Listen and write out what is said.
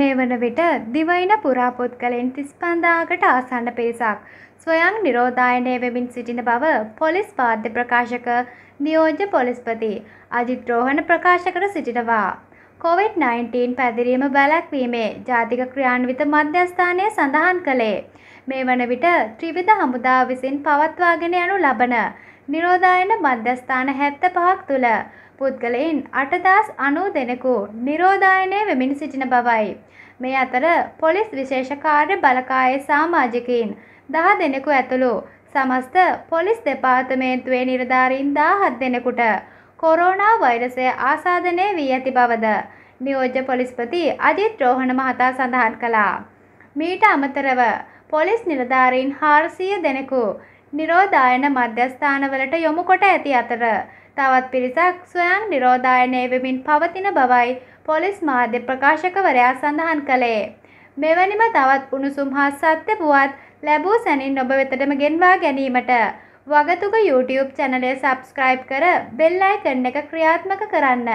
මේ වන විට දිවයින පුරාපොත්කලෙන් තිස්පන්දාකට ආසන්න පිරිසක් ස්වයං නිරෝධායනය වෙමින් සිටින බව පොලිස් පාධ්‍ය ප්‍රකාශක නියෝජ්‍ය පොලිස්පති අජිත් රෝහණ ප්‍රකාශකට සිටිනවා. COොVID-19 පැදිරීම බැලැක්වීමේ ජාතික ක්‍රියාන්විත මධ්‍යස්ථානය සඳහන් කළේ. මේ වන විට ත්‍රිවිධ හමුදා විසින් පවත්වාගෙන යනු ලබන නිරෝධායන මධ්‍යස්ථාන හැත්ත පහක් තුළ පුද්ගලයින් අටදස් අනු දෙනෙකු නිරෝධායනය වෙමින් සිටින බවයි. මේ අතර පොලිස් විශේෂකාර්ය බලකායේ සාමාජිකයින් දහ දෙනෙකු ඇතුළු සමස්ත පොලිස් දෙපාර්තමේන්තුවේ නිරධාරීන් දා හත් දෙනෙකුට කොරෝනා වෛරසය ආසාධනය වී ඇති බවද නියෝජ්‍ය පොලිස්පති අජිත් රෝහණ මහතා සඳහන් කළා. මීට අමතරව පොලිස් නිලධාරීන් හාරසිය දෙනෙකු නිරෝධායන මධ්‍යස්ථානවලට යොමු කොට ඇති අතර තවත් පිරිසක් ස්වයං නිරෝධායනය වෙමින් පවතින බවයි පොලිස් මාධ්‍ය ප්‍රකාශකවරයා සඳහන් කළේ. මෙවැනිම තවත් උණුසුම් හා සත්‍ය පුවත් ලැබූ සැනින් ඔබ වෙතටම ගෙන්වා ගැනීමට වගතුක YouTube චැනලය සබස්ක්‍රයිබ් කර බෙල්ලයි කන්න එක ක්‍රියාත්මක කරන්න.